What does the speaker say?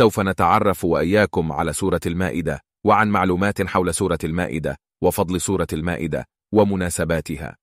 سوف نتعرف وإياكم على سورة المائدة وعن معلومات حول سورة المائدة وفضل سورة المائدة ومناسباتها